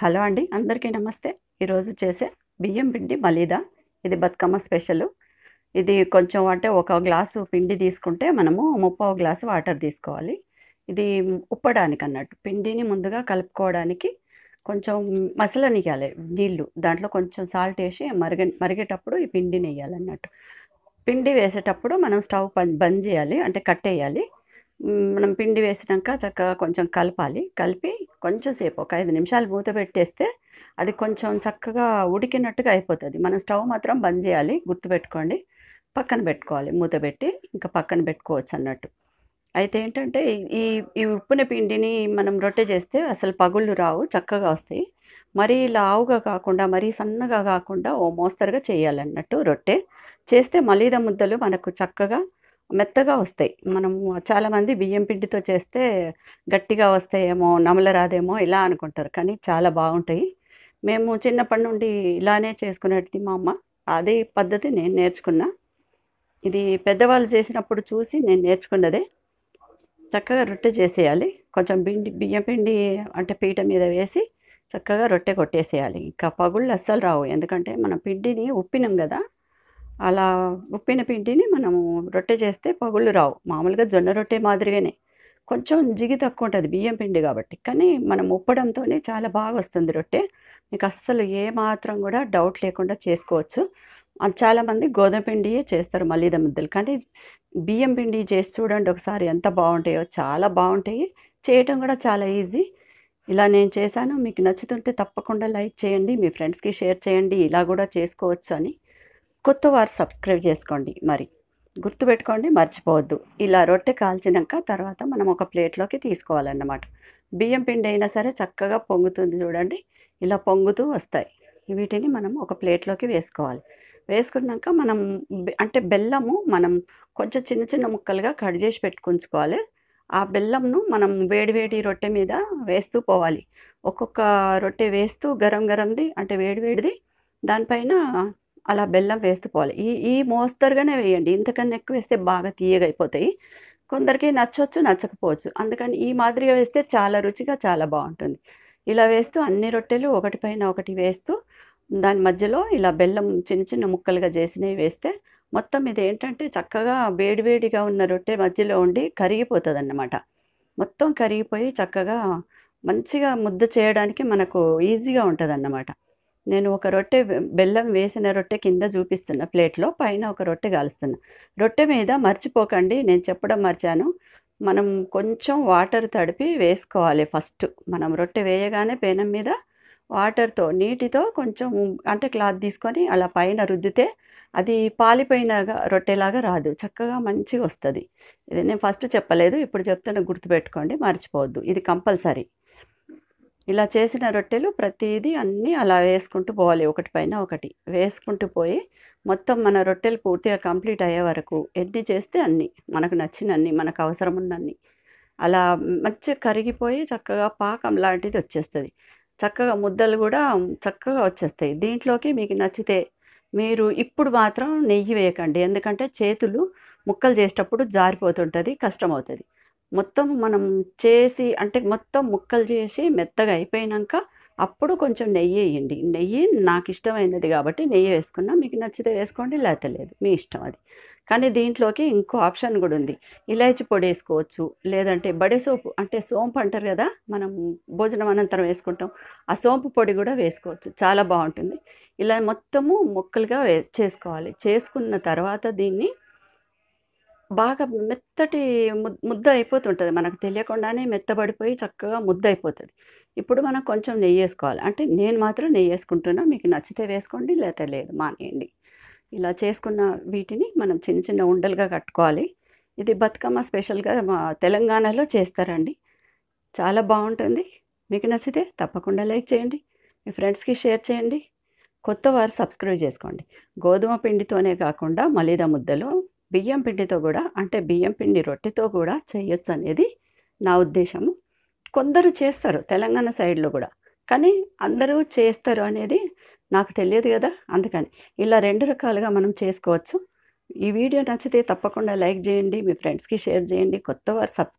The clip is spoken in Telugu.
హలో అండి అందరికీ నమస్తే ఈరోజు చేసే బియ్యం పిండి మలీదా ఇది బతుకమ్మ స్పెషల్ ఇది కొంచెం అంటే ఒక గ్లాసు పిండి తీసుకుంటే మనము ముప్పో గ్లాసు వాటర్ తీసుకోవాలి ఇది ఉప్పడానికి అన్నట్టు పిండిని ముందుగా కలుపుకోవడానికి కొంచెం మసలనియాలి నీళ్ళు దాంట్లో కొంచెం సాల్ట్ వేసి మరగ మరిగేటప్పుడు ఈ పిండిని వేయాలి అన్నట్టు పిండి వేసేటప్పుడు మనం స్టవ్ బంద్ చేయాలి అంటే కట్టేయాలి మనం పిండి వేసినాక చక్కగా కొంచెం కలపాలి కలిపి కొంచెంసేపు ఒక ఐదు నిమిషాలు మూత పెట్టేస్తే అది కొంచెం చక్కగా ఉడికినట్టుగా అయిపోతుంది మనం స్టవ్ మాత్రం బంద్ చేయాలి గుర్తుపెట్టుకోండి పక్కన పెట్టుకోవాలి మూత పెట్టి ఇంకా పక్కన పెట్టుకోవచ్చు అన్నట్టు అయితే ఏంటంటే ఈ ఈ ఉప్పున పిండిని మనం రొట్టె చేస్తే అసలు పగుళ్ళు రావు చక్కగా వస్తాయి మరీ లావుగా కాకుండా మరీ సన్నగా కాకుండా ఓ మోస్తరుగా చేయాలన్నట్టు రొట్టె చేస్తే మలీద ముద్దలు మనకు చక్కగా మెత్తగా వస్తాయి మనము చాలామంది బియ్యం పిండితో చేస్తే గట్టిగా వస్తాయేమో నమలరాదేమో ఇలా అనుకుంటారు కానీ చాలా బాగుంటాయి మేము చిన్నప్పటి నుండి ఇలానే చేసుకునేది మా అమ్మ అదే పద్ధతి నేను నేర్చుకున్నా ఇది పెద్దవాళ్ళు చేసినప్పుడు చూసి నేను నేర్చుకున్నదే చక్కగా రొట్టె చేసేయాలి కొంచెం పిండి బియ్యం పిండి అంటే పీట మీద వేసి చక్కగా రొట్టె కొట్టేసేయాలి ఇంకా పగుళ్ళు అస్సలు రావు ఎందుకంటే మనం పిండిని ఉప్పినాం కదా అలా ఉప్పిన పిండిని మనము రొట్టె చేస్తే పగుళ్ళు రావు మామూలుగా జొన్న రొట్టె మాదిరిగానే కొంచెం జిగి తక్కువ ఉంటుంది బియ్యం పిండి కాబట్టి కానీ మనం ఉప్పడంతోనే చాలా బాగా వస్తుంది రొట్టె మీకు అస్సలు ఏమాత్రం కూడా డౌట్ లేకుండా చేసుకోవచ్చు చాలామంది గోధుమ పిండియే చేస్తారు మల్లిద ముద్దలు కానీ బియ్యం పిండి చేసి చూడండి ఒకసారి ఎంత బాగుంటాయో చాలా బాగుంటాయి చేయటం కూడా చాలా ఈజీ ఇలా నేను చేశాను మీకు నచ్చుతుంటే తప్పకుండా లైక్ చేయండి మీ ఫ్రెండ్స్కి షేర్ చేయండి ఇలా కూడా చేసుకోవచ్చు అని కొత్త వారు సబ్స్క్రైబ్ చేసుకోండి మరి గుర్తుపెట్టుకోండి మర్చిపోవద్దు ఇలా రొట్టె కాల్చినాక తర్వాత మనం ఒక ప్లేట్లోకి తీసుకోవాలన్నమాట బియ్యం పిండి అయినా సరే చక్కగా పొంగుతుంది చూడండి ఇలా పొంగుతూ వస్తాయి వీటిని మనం ఒక ప్లేట్లోకి వేసుకోవాలి వేసుకున్నాక మనం అంటే బెల్లము మనం కొంచెం చిన్న చిన్న ముక్కలుగా కట్ చేసి పెట్టుకుంచుకోవాలి ఆ బెల్లంను మనం వేడివేడి రొట్టె మీద వేస్తూ పోవాలి ఒక్కొక్క రొట్టె వేస్తూ గరం గరంది అంటే వేడివేడిది దానిపైన అలా బెల్లం వేసుకోవాలి ఈ ఈ మోస్తరుగానే వేయండి ఇంతకన్నా ఎక్కువ వేస్తే బాగా తీయగైపోతాయి కొందరికి నచ్చవచ్చు నచ్చకపోవచ్చు అందుకని ఈ మాదిరిగా వేస్తే చాలా రుచిగా చాలా బాగుంటుంది ఇలా వేస్తూ అన్ని రొట్టెలు ఒకటి పైన ఒకటి వేస్తూ దాని మధ్యలో ఇలా బెల్లం చిన్న చిన్న ముక్కలుగా చేసినవి వేస్తే మొత్తం ఇది ఏంటంటే చక్కగా వేడివేడిగా ఉన్న రొట్టె మధ్యలో ఉండి కరిగిపోతుంది అన్నమాట మొత్తం కరిగిపోయి చక్కగా మంచిగా ముద్ద చేయడానికి మనకు ఈజీగా ఉంటుంది అన్నమాట నేను ఒక రొట్టె బెల్లం వేసిన రొట్టె కింద చూపిస్తున్న ప్లేట్లో పైన ఒక రొట్టె కాలుస్తున్నా రొట్టె మీద మర్చిపోకండి నేను చెప్పడం మర్చాను మనం కొంచెం వాటర్ తడిపి వేసుకోవాలి ఫస్ట్ మనం రొట్టె వేయగానే పేనం మీద వాటర్తో నీటితో కొంచెం అంటే క్లాత్ తీసుకొని అలా పైన రుద్దితే అది పాలిపోయిన రొట్టెలాగా రాదు చక్కగా మంచిగా వస్తుంది ఇది నేను ఫస్ట్ చెప్పలేదు ఇప్పుడు చెప్తున్న గుర్తుపెట్టుకోండి మర్చిపోవద్దు ఇది కంపల్సరీ ఇలా చేసిన రొట్టెలు ప్రతిదీ అన్నీ అలా వేసుకుంటూ పోవాలి ఒకటి పైన ఒకటి వేసుకుంటూ పోయి మొత్తం మన రొట్టెలు పూర్తిగా కంప్లీట్ అయ్యే వరకు ఎన్ని చేస్తే అన్ని మనకు నచ్చినన్ని మనకు అవసరం ఉన్నన్ని అలా మంచిగా కరిగిపోయి చక్కగా పాకం లాంటిది వచ్చేస్తుంది చక్కగా ముద్దలు కూడా చక్కగా వచ్చేస్తాయి దీంట్లోకి మీకు నచ్చితే మీరు ఇప్పుడు మాత్రం నెయ్యి వేయకండి ఎందుకంటే చేతులు ముక్కలు చేసేటప్పుడు జారిపోతుంటుంది కష్టమవుతుంది మొత్తం మనం చేసి అంటే మొత్తం ముక్కలు చేసి మెత్తగా అయిపోయినాక అప్పుడు కొంచెం నెయ్యి వేయండి నెయ్యి నాకు ఇష్టమైనది కాబట్టి నెయ్యి వేసుకున్నా మీకు నచ్చితే వేసుకోండి లేకపోతే లేదు మీ ఇష్టం అది కానీ దీంట్లోకి ఇంకో ఆప్షన్ కూడా ఉంది ఇలాచి పొడి వేసుకోవచ్చు లేదంటే బడే సోపు అంటే సోంపు అంటారు కదా మనం భోజనం అనంతరం వేసుకుంటాం ఆ సోంపు పొడి కూడా వేసుకోవచ్చు చాలా బాగుంటుంది ఇలా మొత్తము మొక్కలుగా చేసుకోవాలి చేసుకున్న తర్వాత దీన్ని బాగా మెత్తటి ముద్ద అయిపోతుంటుంది మనకు తెలియకుండానే మెత్తబడిపోయి చక్కగా ముద్ద అయిపోతుంది ఇప్పుడు మనం కొంచెం నెయ్యి వేసుకోవాలి అంటే నేను మాత్రం నెయ్యి వేసుకుంటున్నా మీకు నచ్చితే వేసుకోండి లేకపోతే లేదు మానేయండి ఇలా చేసుకున్న వీటిని మనం చిన్న చిన్న ఉండలుగా కట్టుకోవాలి ఇది బతుకమ్మ స్పెషల్గా మా తెలంగాణలో చేస్తారండి చాలా బాగుంటుంది మీకు నచ్చితే తప్పకుండా లైక్ చేయండి మీ ఫ్రెండ్స్కి షేర్ చేయండి కొత్త వారు సబ్స్క్రైబ్ చేసుకోండి గోధుమ పిండితోనే కాకుండా మలీదా ముద్దలో బియ్యం పిండితో కూడా అంటే బియ్యం పిండి రొట్టెతో కూడా చేయొచ్చు అనేది నా ఉద్దేశము కొందరు చేస్తారు తెలంగాణ సైడ్లో కూడా కానీ అందరూ చేస్తారు అనేది నాకు తెలియదు కదా అందుకని ఇలా రెండు రకాలుగా మనం చేసుకోవచ్చు ఈ వీడియో నచ్చితే తప్పకుండా లైక్ చేయండి మీ ఫ్రెండ్స్కి షేర్ చేయండి కొత్త వారు సబ్స్క్రైబ్